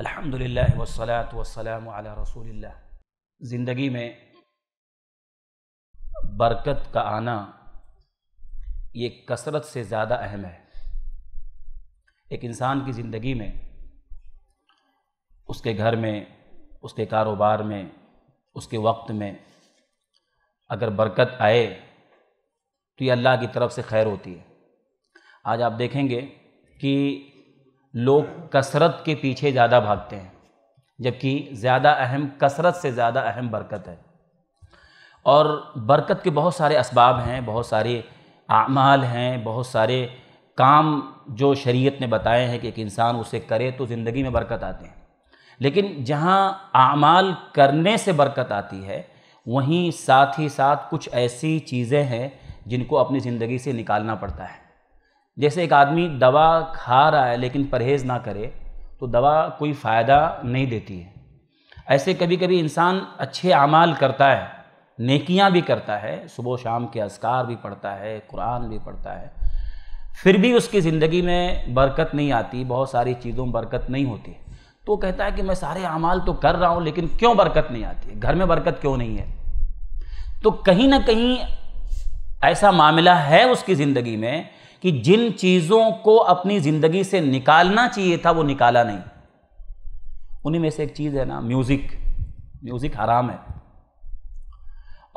अल्हम्दुलिल्लाह वसलात वसलाम अला रसूलिल्लाह ज़िंदगी में बरकत का आना ये कसरत से ज़्यादा अहम है एक इंसान की ज़िंदगी में उसके घर में उसके कारोबार में उसके वक्त में अगर बरकत आए तो ये अल्लाह की तरफ से खैर होती है आज आप देखेंगे कि लोग कसरत के पीछे ज़्यादा भागते हैं जबकि ज़्यादा अहम कसरत से ज़्यादा अहम बरकत है और बरकत के बहुत सारे इसबाब हैं बहुत सारे आमाल हैं बहुत सारे काम जो शरीयत ने बताए हैं कि एक इंसान उसे करे तो ज़िंदगी में बरकत आते हैं लेकिन जहाँ आमाल करने से बरकत आती है वहीं साथ ही साथ कुछ ऐसी चीज़ें हैं जिनको अपनी ज़िंदगी से निकालना पड़ता है जैसे एक आदमी दवा खा रहा है लेकिन परहेज़ ना करे तो दवा कोई फ़ायदा नहीं देती है ऐसे कभी कभी इंसान अच्छे अमाल करता है नेकियां भी करता है सुबह शाम के असकार भी पढ़ता है कुरान भी पढ़ता है फिर भी उसकी ज़िंदगी में बरकत नहीं आती बहुत सारी चीज़ों में बरकत नहीं होती तो कहता है कि मैं सारे अमाल तो कर रहा हूँ लेकिन क्यों बरकत नहीं आती घर में बरकत क्यों नहीं है तो कहीं ना कहीं ऐसा मामला है उसकी ज़िंदगी में कि जिन चीज़ों को अपनी ज़िंदगी से निकालना चाहिए था वो निकाला नहीं उन्हीं में से एक चीज़ है ना म्यूज़िक म्यूज़िक हराम है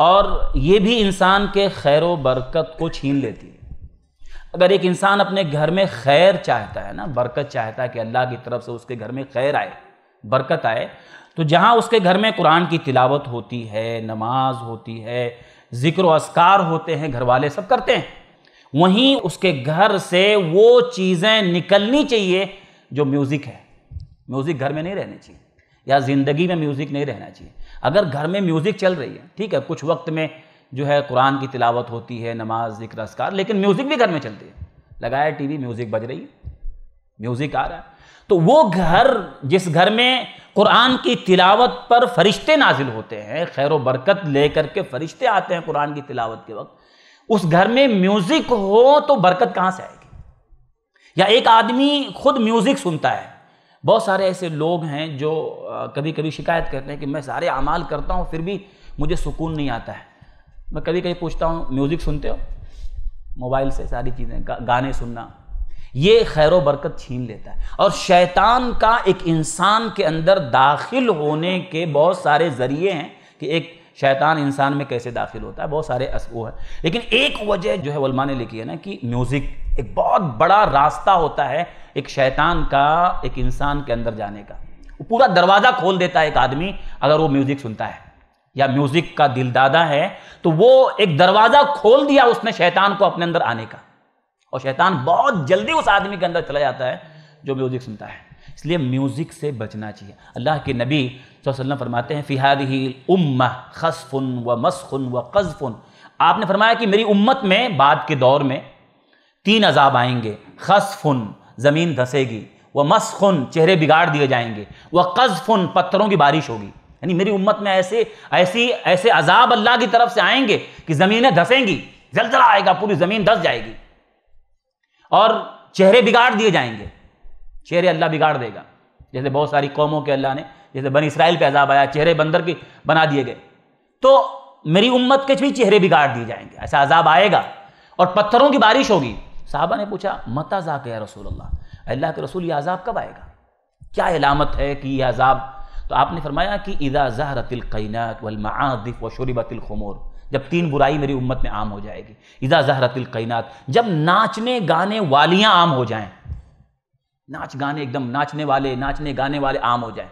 और ये भी इंसान के खैर बरकत को छीन लेती है अगर एक इंसान अपने घर में खैर चाहता है ना बरकत चाहता है कि अल्लाह की तरफ से उसके घर में खैर आए बरकत आए तो जहाँ उसके घर में कुरान की तिलावत होती है नमाज होती है ज़िक्र असकार होते हैं घर वाले सब करते हैं वहीं उसके घर से वो चीज़ें निकलनी चाहिए जो म्यूज़िक है म्यूज़िक घर में नहीं रहनी चाहिए या ज़िंदगी में म्यूज़िक नहीं रहना चाहिए अगर घर में म्यूज़िक चल रही है ठीक है कुछ वक्त में जो है कुरान की तिलावत होती है नमाज जिक्र असकार लेकिन म्यूज़िक भी घर में चलती है लगाया टीवी म्यूज़िक बज रही है म्यूज़िक आ रहा है तो वो घर जिस घर में कुरान की तिलावत पर फरिश्ते नाजिल होते हैं खैर बरकत लेकर के फरिश्ते आते हैं कुरान की तिलावत के वक्त उस घर में म्यूजिक हो तो बरकत कहाँ से आएगी या एक आदमी खुद म्यूजिक सुनता है बहुत सारे ऐसे लोग हैं जो कभी कभी शिकायत करते हैं कि मैं सारे अमाल करता हूँ फिर भी मुझे सुकून नहीं आता है मैं कभी कभी पूछता हूँ म्यूज़िक सुनते हो मोबाइल से सारी चीज़ें गा, गाने सुनना ये खैर बरकत छीन लेता है और शैतान का एक इंसान के अंदर दाखिल होने के बहुत सारे ज़रिए हैं कि एक शैतान इंसान में कैसे दाखिल होता है बहुत सारे वो है लेकिन एक वजह जो है वलमा ने लिखी है ना कि म्यूज़िक एक बहुत बड़ा रास्ता होता है एक शैतान का एक इंसान के अंदर जाने का वो पूरा दरवाज़ा खोल देता है एक आदमी अगर वो म्यूज़िक सुनता है या म्यूज़िक का दिलदादा है तो वो एक दरवाज़ा खोल दिया उसने शैतान को अपने अंदर आने का और शैतान बहुत जल्दी उस आदमी के अंदर चला जाता है जो म्यूज़िक सुनता है इसलिए म्यूज़िक से बचना चाहिए अल्लाह के नबी वसल्लम फरमाते हैं फ़िहाद ही उम्मा खसफुन व मसखुन व कज़फ़ुन आपने फरमाया कि मेरी उम्मत में बाद के दौर में तीन अजाब आएंगे खसफुन ज़मीन धसेगी व मसखुन चेहरे बिगाड़ दिए जाएंगे व कज़फ़ुन पत्थरों की बारिश होगी यानी मेरी उम्मत में ऐसे ऐसी ऐसे अजाब अल्लाह की तरफ से आएंगे कि ज़मीनें धसेंगी जलजला आएगा पूरी ज़मीन धस जाएगी और चेहरे बिगाड़ दिए जाएंगे चेहरे अल्लाह बिगाड़ देगा जैसे बहुत सारी कौमों के अल्लाह ने जैसे बन इसराइल पे अजाब आया चेहरे बंदर के बना दिए गए तो मेरी उम्मत के भी चेहरे बिगाड़ दिए जाएंगे ऐसा अजाब आएगा और पत्थरों की बारिश होगी साहबा ने पूछा मता जाक या रसूल अल्लाह अल्लाह के रसूल यह अजाब कब आएगा क्या इलामत है कि यह अजाब तो आपने फरमाया कि इदा जहरतिल कैनात वलमादिफ व शुरबतिल खमोर जब तीन बुराई मेरी उम्मत में आम हो जाएगी इदा जहरतिल कैनात जब नाचने गाने वालियाँ आम हो जाएँ नाच गाने एकदम नाचने वाले नाचने गाने वाले आम हो जाए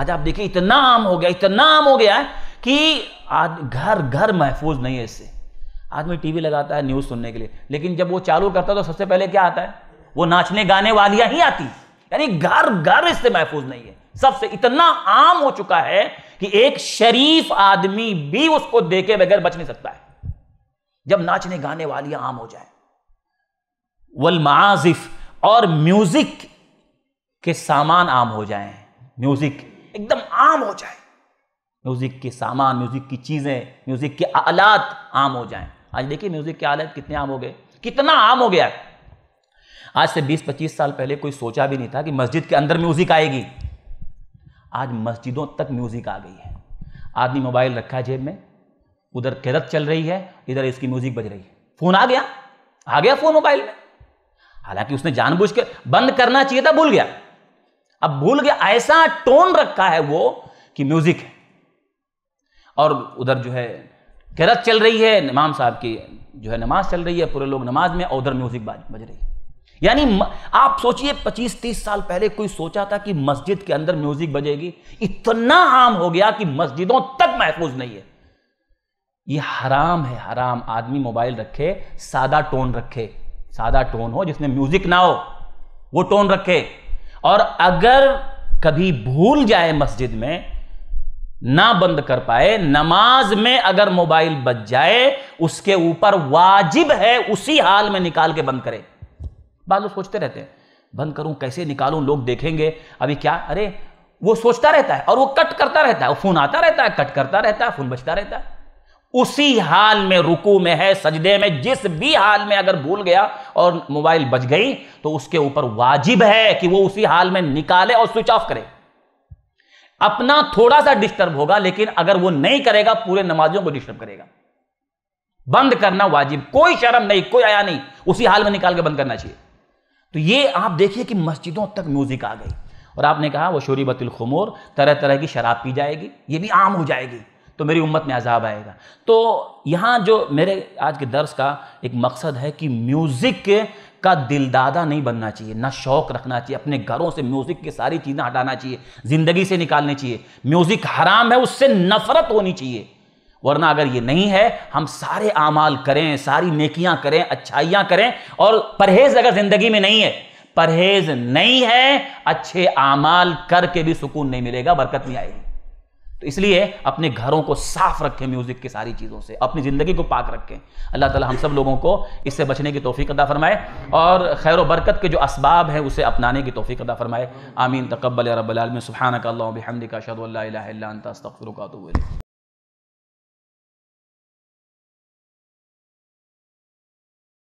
आज आप देखिए इतना आम हो गया इतना आम हो गया है कि आज घर घर महफूज नहीं है इससे आदमी टीवी लगाता है न्यूज़ सुनने के लिए लेकिन जब वो चालू करता है तो सबसे पहले क्या आता है वो नाचने गाने वालियां ही आती यानी घर घर इससे महफूज नहीं है सबसे इतना आम हो चुका है कि एक शरीफ आदमी भी उसको देखे बगैर बच नहीं सकता है जब नाचने गाने वालियां आम हो जाए वल माजिफ और म्यूजिक के सामान आम हो जाएं म्यूज़िक एकदम आम हो जाए म्यूज़िक के सामान म्यूज़िक की चीज़ें म्यूज़िक के आलात आम हो जाएं आज देखिए म्यूज़िक के आलात कितने आम हो गए कितना आम हो गया है आज से 20-25 साल पहले कोई सोचा भी नहीं था कि मस्जिद के अंदर म्यूज़िक आएगी आज मस्जिदों तक म्यूज़िक आ गई है आदमी मोबाइल रखा है जेब में उधर किरत चल रही है इधर इसकी म्यूज़िक बज रही है फ़ोन आ गया आ गया फ़ोन मोबाइल में हालांकि उसने जानबूझ के बंद करना चाहिए था भूल गया अब भूल गया ऐसा टोन रखा है वो कि म्यूजिक है और उधर जो है गरत चल रही है इमाम साहब की जो है नमाज चल रही है पूरे लोग नमाज में और उधर म्यूजिक बज रही है यानी आप सोचिए 25-30 साल पहले कोई सोचा था कि मस्जिद के अंदर म्यूजिक बजेगी इतना आम हो गया कि मस्जिदों तक महफूज नहीं है ये हराम है हराम आदमी मोबाइल रखे सादा टोन रखे सादा टोन हो जिसमें म्यूजिक ना हो वो टोन रखे और अगर कभी भूल जाए मस्जिद में ना बंद कर पाए नमाज में अगर मोबाइल बच जाए उसके ऊपर वाजिब है उसी हाल में निकाल के बंद करें बाद सोचते रहते हैं बंद करूं कैसे निकालूं लोग देखेंगे अभी क्या अरे वो सोचता रहता है और वो कट करता रहता है वो फोन आता रहता है कट करता रहता है फोन बचता रहता है उसी हाल में रुकू में है सजदे में जिस भी हाल में अगर भूल गया और मोबाइल बच गई तो उसके ऊपर वाजिब है कि वो उसी हाल में निकाले और स्विच ऑफ करे अपना थोड़ा सा डिस्टर्ब होगा लेकिन अगर वो नहीं करेगा पूरे नमाजों को डिस्टर्ब करेगा बंद करना वाजिब कोई शर्म नहीं कोई आया नहीं उसी हाल में निकाल के बंद करना चाहिए तो ये आप देखिए कि मस्जिदों तक म्यूजिक आ गई और आपने कहा वो शोरी बतुल खमोर तरह तरह की शराब पी जाएगी ये भी आम हो जाएगी तो मेरी उम्मत में अजाब आएगा तो यहाँ जो मेरे आज के दर्स का एक मकसद है कि म्यूज़िक का दिलदादा नहीं बनना चाहिए ना शौक़ रखना चाहिए अपने घरों से म्यूज़िक की सारी चीज़ें हटाना चाहिए ज़िंदगी से निकालनी चाहिए म्यूज़िक हराम है उससे नफ़रत होनी चाहिए वरना अगर ये नहीं है हम सारे आमाल करें सारी नेकियां करें अच्छाइयां करें और परहेज़ अगर ज़िंदगी में नहीं है परहेज़ नहीं है अच्छे आमाल करके भी सुकून नहीं मिलेगा बरकत नहीं आएगी तो इसलिए अपने घरों को साफ रखें म्यूजिक की सारी चीज़ों से अपनी ज़िंदगी को पाक रखें अल्लाह ताला हम सब लोगों को इससे बचने की तोफ़ी अदा फरमाए और खैर बरकत के जो असबाब हैं उसे अपनाने की तोफ़ी अदा फरमाए आमीन तकबल रबालम सुबहानक का शद